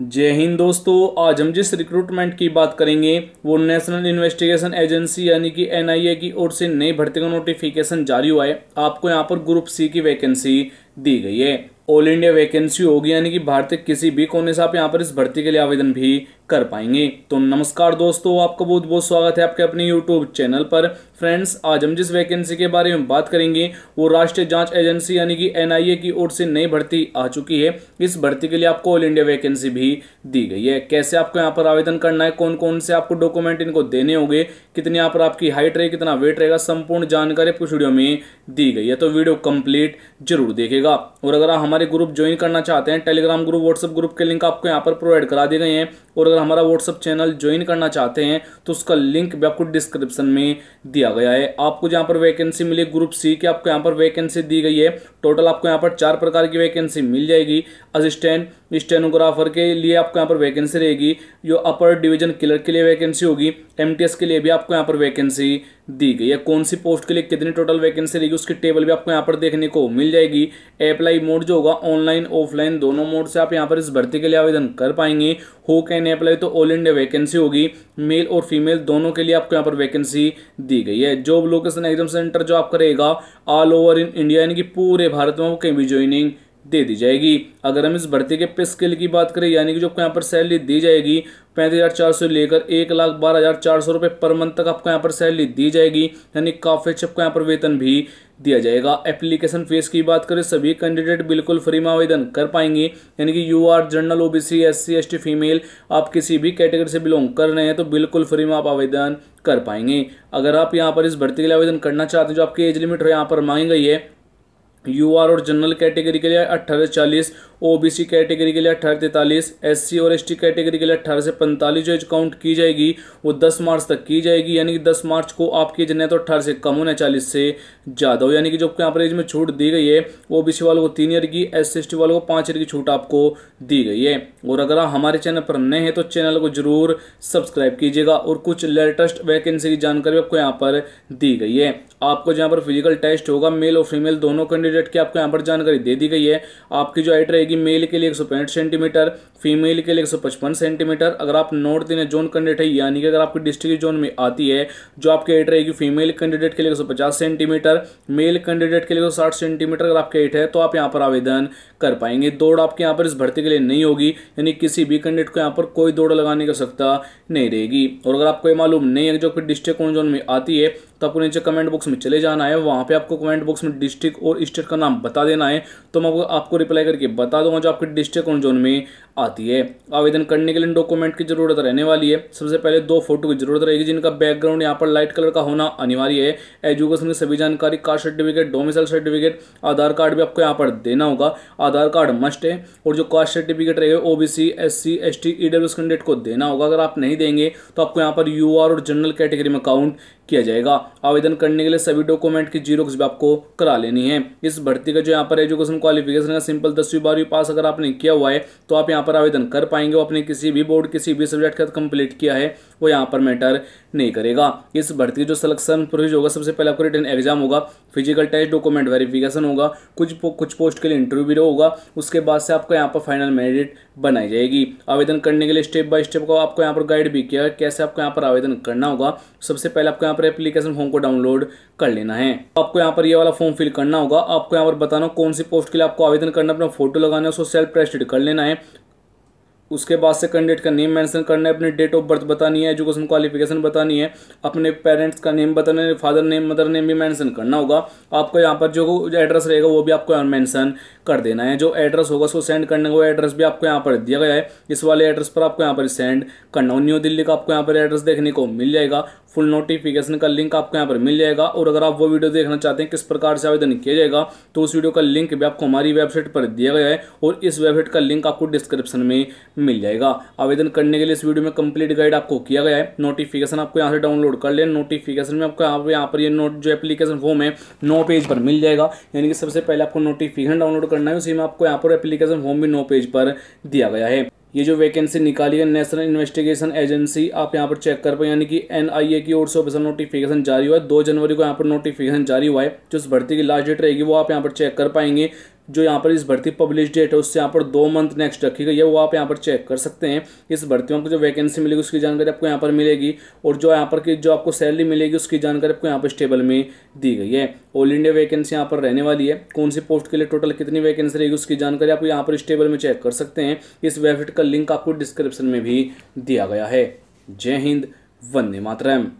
जय हिंद दोस्तों आज हम जिस रिक्रूटमेंट की बात करेंगे वो नेशनल इन्वेस्टिगेशन एजेंसी यानी कि एनआईए की ओर से नई भर्ती का नोटिफिकेशन जारी हुआ है आपको यहाँ पर ग्रुप सी की वैकेंसी दी गई है ऑल इंडिया वैकेंसी होगी यानी कि भारत के किसी भी कोने से आप यहाँ पर इस भर्ती के लिए आवेदन भी कर पाएंगे तो नमस्कार दोस्तों आपका बहुत बहुत स्वागत है आपके अपने यूट्यूब चैनल पर फ्रेंड्स आज हम जिस वैकेंसी के बारे में बात करेंगे वो राष्ट्रीय जांच एजेंसी यानी कि एनआईए की ओर से नई भर्ती आ चुकी है इस भर्ती के लिए आपको ऑल इंडिया वैकेंसी भी दी गई है कैसे आपको यहाँ पर आवेदन करना है कौन कौन से आपको डॉक्यूमेंट इनको देने होंगे कितनी यहाँ पर आपकी हाइट रहे कितना वेट रहेगा संपूर्ण जानकारी आपको वीडियो में दी गई है तो वीडियो कंप्लीट जरूर देखेगा और अगर आप हमारे ग्रुप ज्वाइन करना चाहते हैं टेलीग्राम ग्रुप व्हाट्सएप ग्रुप के लिंक आपको यहाँ पर प्रोवाइड करा दिए गए हैं और अगर अगर हमारा व्हाट्सअप चैनल ज्वाइन करना चाहते हैं तो उसका लिंक भी आपको डिस्क्रिप्शन में दिया गया है आपको जहाँ पर वैकेंसी मिली ग्रुप सी की आपको यहाँ पर वैकेंसी दी गई है टोटल आपको यहाँ पर चार प्रकार की वैकेंसी मिल जाएगी असिस्टेंट स्टेनोग्राफर के लिए आपको यहाँ पर वैकेंसी रहेगी जो अपर डिवीजन क्लर्क के लिए वैकेंसी होगी एमटीएस के लिए भी आपको यहाँ पर वैकेंसी दी गई है कौन सी पोस्ट के लिए कितनी टोटल वैकेंसी रहेगी उसकी टेबल भी आपको यहाँ पर देखने को मिल जाएगी अप्लाई मोड जो होगा ऑनलाइन ऑफलाइन दोनों मोड से आप यहाँ पर इस भर्ती के लिए आवेदन कर पाएंगे हो कैन अप्लाई तो ऑल इंडिया वैकेंसी होगी मेल और फीमेल दोनों के लिए आपको यहाँ पर वैकेंसी दी गई है जॉब लोकेशन एग्जाम सेंटर जो आपका रहेगा ऑल ओवर इन इंडिया यानी कि पूरे भारत में वो कहीं भी ज्वाइनिंग दे दी जाएगी अगर हम इस भर्ती के पे स्केल की बात करें यानी कि जो आपको यहाँ पर सैलरी दी जाएगी पैंतीस हज़ार चार सौ लेकर एक लाख बारह हज़ार चार सौ रुपये पर मंथ तक आपको यहाँ पर सैलरी दी जाएगी यानी काफ़ी अच्छे आपको यहाँ पर वेतन भी दिया जाएगा एप्लीकेशन फीस की बात करें सभी कैंडिडेट बिल्कुल फ्री में आवेदन कर पाएंगे यानी कि U R general O B C female आप किसी भी कैटेगरी से बिलोंग कर रहे हैं तो बिल्कुल फ्री में आप आवेदन कर पाएंगे अगर आप यहाँ पर इस भर्ती के लिए आवेदन करना चाहते हैं जो आपकी एज लिमिट यहाँ पर मांगी गई है यू आर और जनरल कैटेगरी के लिए अट्ठारह से चालीस ओ बी सी कैटेगरी के लिए अट्ठारह तैतालीस सी और एस टी कैटेगरी के लिए अट्ठारह से पैंतालीस जो एज काउंट की जाएगी वो दस मार्च तक की जाएगी यानी कि दस मार्च को आपकी एज तो अट्ठारह से कम होना चालीस से ज़्यादा हो यानी कि जो आपको यहाँ पर एज में छूट दी गई है ओबीसी वालों को तीन ईयर की एस सी एस टी वालों को पाँच ईयर की छूट आपको दी गई है और अगर आप हमारे चैनल पर नए हैं तो चैनल को जरूर सब्सक्राइब कीजिएगा और कुछ लेटेस्ट वैकेंसी की जानकारी आपको यहाँ पर दी गई है आपको जहाँ पर फिजिकल टेस्ट होगा मेल और फीमेल दोनों कैंडिडेट की डेट की आपको यहाँ पर जानकारी दे दी गई है आपकी जो हाइट रहेगी मेल के लिए एक सेंटीमीटर फीमेल के लिए एक सेंटीमीटर अगर आप नॉर्थ इन जोन कैंडिडेट है यानी कि अगर आपकी डिस्ट्रिक्ट जोन में आती है जो आपकी हाइट रहेगी फीमेल कैंडिडेट के लिए एक सेंटीमीटर मेल कैंडिडेट के लिए एक सेंटीमीटर अगर आपकी हाइट है तो आप यहाँ पर आवेदन कर पाएंगे दौड़ आपके यहाँ पर इस भर्ती के लिए नहीं होगी यानी किसी भी कैंडिडेट को यहाँ पर कोई दौड़ लगाने की आवश्यकता नहीं रहेगी और अगर आपको ये मालूम नहीं है जो कि डिस्ट्रिक्ट जोन में आती है तो आपको नीचे कमेंट बॉक्स में चले जाना है वहाँ पे आपको कमेंट बॉक्स में डिस्ट्रिक्ट और डिस्ट्रिक्ट का नाम बता देना है तो मैं आपको रिप्लाई करके बता दूंगा जो आपके डिस्ट्रिक्ट और जोन में आती है आवेदन करने के लिए डॉक्यूमेंट की ज़रूरत रहने वाली है सबसे पहले दो फोटो की जरूरत रहेगी जिनका बैकग्राउंड यहाँ पर लाइट कलर का होना अनिवार्य है एजुकेशन की सभी जानकारी caste certificate domicile certificate Aadhaar card भी आपको यहाँ पर देना होगा आधार कार्ड मस्ट है और जो कास्ट सर्टिफिकेट रहेगा O B C S C S T E W candidate को देना होगा अगर आप नहीं देंगे तो आपको यहाँ पर यू आर और जनरल कैटेगरी में काउंट किया जाएगा आवेदन करने के लिए सभी डॉक्यूमेंट की जीरोक्स भी आपको करा लेनी है इस भर्ती का जो यहाँ पर एजुकेशन क्वालिफिकेशन का सिंपल दसवीं बारहवीं पास अगर आपने किया हुआ है तो आप यहाँ पर आवेदन कर पाएंगे वो अपने किसी भी बोर्ड किसी भी सब्जेक्ट का कंप्लीट किया है वो यहाँ पर मैटर नहीं करेगा इस भर्ती जो सिलेक्शन प्रोसेस होगा सबसे पहले आपको रिटर्न एग्जाम होगा फिजिकल टेस्ट डॉक्यूमेंट वेरिफिकेशन होगा कुछ पो, कुछ पोस्ट के लिए इंटरव्यू भी होगा उसके बाद से आपको यहाँ पर फाइनल मेरिट बनाई जाएगी आवेदन करने के लिए स्टेप बाय स्टेप का आपको यहाँ पर गाइड भी किया कैसे आपको यहाँ पर आवेदन करना होगा सबसे पहले आपको यहाँ पर एप्लीकेशन फॉर्म को डाउनलोड कर लेना है आपको यहाँ पर ये वाला फॉर्म फिल करना होगा आपको यहाँ पर बताना कौन सी पोस्ट के लिए आपको आवेदन करना अपना फोटो लगाना है उसको सेल्फ प्रेस्टेड कर लेना है उसके बाद से कैंडिडेट का नेम मेंशन करना है अपनी डेट ऑफ बर्थ बतानी है एजुकेशन क्वालिफिकेशन बतानी है अपने पेरेंट्स का नेम बताना है फादर नेम मदर नेम भी मेंशन करना होगा आपको यहाँ पर जो एड्रेस रहेगा वो भी आपको यहाँ मेंशन कर देना है जो एड्रेस होगा उसको सेंड करने का वो एड्रेस भी आपको यहाँ पर दिया गया है इस वाले एड्रेस पर आपको यहाँ पर सेंड करना हो न्यू दिल्ली का आपको यहाँ पर एड्रेस देखने को मिल जाएगा फुल नोटिफिकेशन का लिंक आपको यहाँ पर मिल जाएगा और अगर आप वो वीडियो देखना चाहते हैं किस प्रकार से आवेदन किया जाएगा तो उस वीडियो का लिंक भी आपको हमारी वेबसाइट पर दिया गया है और इस वेबसाइट का लिंक आपको डिस्क्रिप्शन में मिल जाएगा आवेदन करने के लिए इस वीडियो में कंप्लीट गाइड आपको किया गया है नोटिफिकेशन आपको यहाँ से डाउनलोड कर लें नोटिफिकेशन में आपको यहाँ पर यहाँ पर ये नोट जो एप्लीकेशन फॉर्म है नौ पेज पर मिल जाएगा यानी कि सबसे पहले आपको नोटिफिकेशन डाउनलोड करना है उसी में आपको यहाँ पर एप्लीकेशन फॉर्म भी नौ पेज पर दिया गया है ये जो वैकेंसी निकाली है नेशनल इन्वेस्टिगेशन एजेंसी आप यहाँ पर चेक कर पाए यानी कि एनआईए की ओर से ऑफिसर नोटिफिकेशन जारी हुआ है दो जनवरी को यहाँ पर नोटिफिकेशन जारी हुआ है जो इस भर्ती की लास्ट डेट रहेगी वो आप यहाँ पर चेक कर पाएंगे जो यहाँ पर इस भर्ती पब्लिश डेट है उससे यहाँ पर दो मंथ नेक्स्ट रखी गई है वो आप यहाँ पर चेक कर सकते हैं इस भर्ती में आपको जो वैकेंसी मिलेगी उसकी जानकारी आपको यहाँ पर मिलेगी और जो यहाँ पर की जो आपको सैलरी मिलेगी उसकी जानकारी आपको यहाँ पर स्टेबल में दी गई है ऑल इंडिया वैकेंसी यहाँ पर रहने वाली है कौन सी पोस्ट के लिए टोटल कितनी वैकेंसी रहेगी उसकी जानकारी आप यहाँ पर इस टेबल में चेक कर सकते हैं इस वेबसाइट का लिंक आपको डिस्क्रिप्शन में भी दिया गया है जय हिंद वंदे मातरम